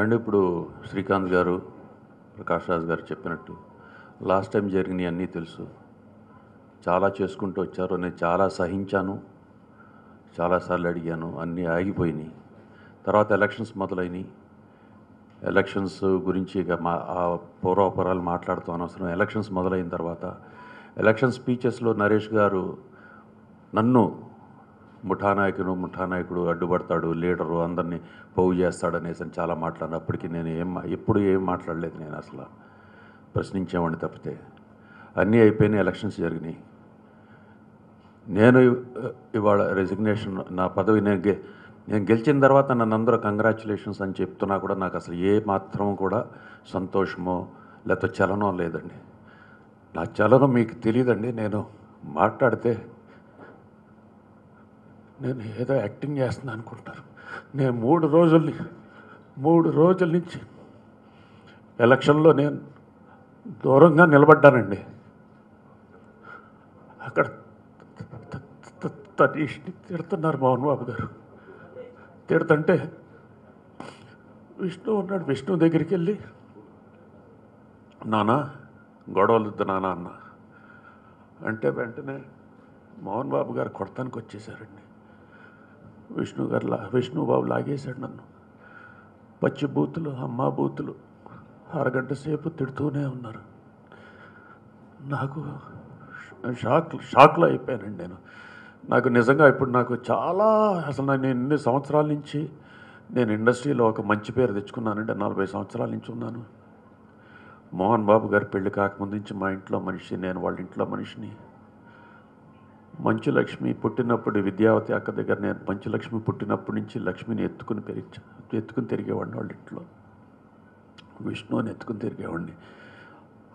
and ఇప్పుడు శ్రీకాంత్ గారు ప్రకాష్ రాజ్ గారు చెప్పినట్టు లాస్ట్ టైం జరిగినవి అన్నీ తెలుసు చాలా చేసుకుంటూ వచ్చారు నేను చాలా సహించాను చాలాసార్లు అడిగాను అన్నీ ఆగిపోయినాయి తర్వాత ఎలక్షన్స్ మొదలైనవి ఎలక్షన్స్ గురించి ఇక మా ఆ పూర్వాపరాలు మాట్లాడుతూ అనవసరం ఎలక్షన్స్ మొదలైన తర్వాత ఎలక్షన్ స్పీచెస్లో నరేష్ గారు నన్ను ముఠా నాయకుడు ముఠా నాయకుడు అడ్డుపడతాడు లీడరు అందరినీ పోగు అనేసి అని చాలా మాట్లాడిన అప్పటికి నేను ఏం ఎప్పుడు ఏం మాట్లాడలేదు నేను అసలు ప్రశ్నించేవాడిని తప్పితే అన్నీ అయిపోయినాయి ఎలక్షన్స్ జరిగినాయి నేను ఇవాళ రెసిగ్నేషన్ నా పదవి నేను గె నేను గెలిచిన తర్వాత నన్ను అందరూ కంగ్రాచులేషన్స్ అని చెప్తున్నా కూడా నాకు అసలు ఏ మాత్రం కూడా సంతోషమో లేకపోతే చలనం లేదండి నా చలనం మీకు తెలియదండి నేను మాట్లాడితే నేను ఏదో యాక్టింగ్ చేస్తున్నాను అనుకుంటారు నేను మూడు రోజుల్ని మూడు రోజుల నుంచి ఎలక్షన్లో నేను దూరంగా నిలబడ్డానండి అక్కడ తనీష్ని తిడుతున్నారు మోహన్ బాబు గారు తిడుతుంటే విష్ణు ఉన్నాడు విష్ణు దగ్గరికి వెళ్ళి నానా గొడవలొద్దు నానా అన్న అంటే వెంటనే మోహన్ బాబు గారు కొడతానికి వచ్చేసారండి విష్ణు గారిలా విష్ణుబాబు లాగేశాడు నన్ను పచ్చి బూతులు అమ్మ బూతులు అరగంట సేపు తిడుతూనే ఉన్నారు నాకు షాక్ షాక్లో అయిపోయానండి నేను నాకు నిజంగా ఇప్పుడు నాకు చాలా అసలు నేను ఎన్ని సంవత్సరాల నుంచి నేను ఇండస్ట్రీలో ఒక మంచి పేరు తెచ్చుకున్నానండి నలభై సంవత్సరాల నుంచి ఉన్నాను మోహన్ బాబు గారు పెళ్లి కాకముందు నుంచి మా ఇంట్లో మనిషి నేను వాళ్ళ ఇంట్లో మనిషిని మంచులక్ష్మి పుట్టినప్పుడు విద్యావతి అక్క దగ్గర నేను మంచులక్ష్మి పుట్టినప్పటి నుంచి లక్ష్మిని ఎత్తుకుని పెరిగి ఎత్తుకుని తిరిగేవాడిని వాళ్ళ ఇంట్లో విష్ణువుని ఎత్తుకుని తిరిగేవాడిని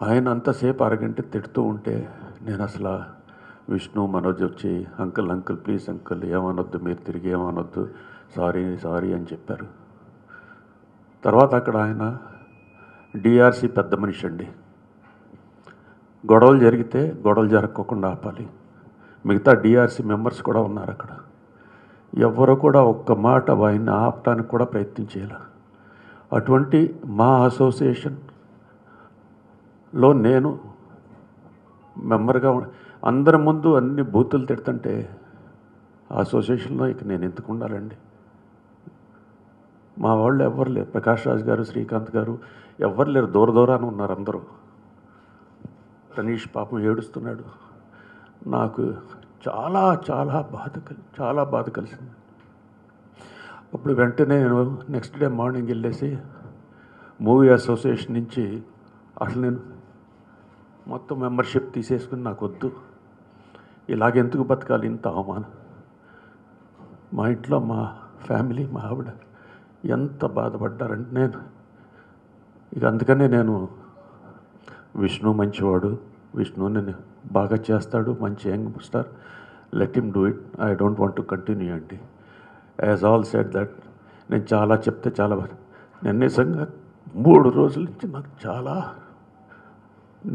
ఆయన అంతసేపు అరగంట తిడుతూ ఉంటే నేను అసలు విష్ణు మనోజ్ వచ్చి అంకుల్ అంకుల్ ప్లీజ్ అంకుల్ ఏమనొద్దు మీరు తిరిగి ఏమనొద్దు సారీ సారీ అని చెప్పారు తర్వాత అక్కడ ఆయన డిఆర్సీ పెద్ద మనిషి అండి గొడవలు జరిగితే గొడవలు జరగకుండా ఆపాలి మిగతా డిఆర్సీ మెంబర్స్ కూడా ఉన్నారు అక్కడ ఎవరు కూడా ఒక్క మాట వాయిని ఆపటానికి కూడా ప్రయత్నం చేయాలి అటువంటి మా అసోసియేషన్లో నేను మెంబర్గా అందరి ముందు అన్ని బూతులు తిడుతుంటే అసోసియేషన్లో ఇక నేను ఎందుకు ఉండాలండి మా వాళ్ళు ఎవ్వరు లేరు ప్రకాష్ రాజ్ గారు శ్రీకాంత్ గారు ఎవరు లేరు దూర దూరాన ఉన్నారు అందరూ తనీష్ పాపం ఏడుస్తున్నాడు నాకు చాలా చాలా బాధ చాలా బాధ కలిసింది అప్పుడు వెంటనే నేను నెక్స్ట్ డే మార్నింగ్ వెళ్ళేసి మూవీ అసోసియేషన్ నుంచి అసలు నేను మొత్తం మెంబర్షిప్ తీసేసుకుని నాకు వద్దు ఇలాగెందుకు బతకాలి ఇంత అవమానం మా ఇంట్లో మా ఫ్యామిలీ మా ఆవిడ ఎంత బాధపడ్డారంటే నేను ఇక అందుకనే నేను విష్ణు మంచివాడు విష్ణుని బాగా చేస్తాడు మంచి young star let him do it I don't want to continue అండి యాజ్ ఆల్ సెట్ దట్ నేను చాలా చెప్తే చాలా నేను నిజంగా మూడు రోజుల నుంచి నాకు చాలా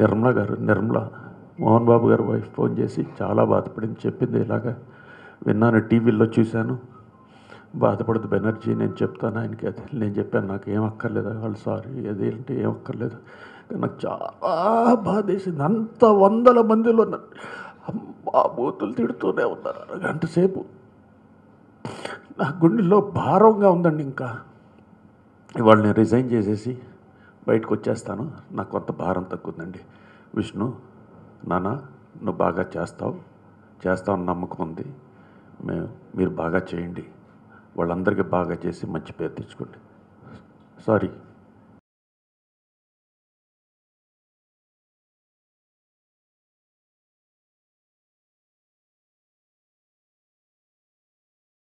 నిర్మల గారు నిర్మల మోహన్ బాబు గారు వైఫ్ ఫోన్ చేసి చాలా బాధపడింది చెప్పింది ఇలాగా విన్నాను టీవీల్లో చూశాను బాధపడదు బెనర్జీ నేను చెప్తాను ఆయనకి అది నేను చెప్పాను నాకు ఏం అక్కర్లేదు వాళ్ళు సారీ అది ఏంటి ఏం అక్కర్లేదు నాకు చాలా బాధేసింది అంత వందల మందిలో అమ్మా బూతులు తిడుతూనే ఉన్నారు అరగంట సేపు నా గుండెలో భారంగా ఉందండి ఇంకా ఇవాళ నేను రిజైన్ చేసేసి బయటకు వచ్చేస్తాను నాకు కొంత భారం తగ్గుందండి విష్ణు నాన్న నువ్వు బాగా చేస్తావు చేస్తావని నమ్మకం ఉంది మేము మీరు బాగా చేయండి వాళ్ళందరికీ బాగా చేసి మంచి పేరు తెచ్చుకోండి సారీ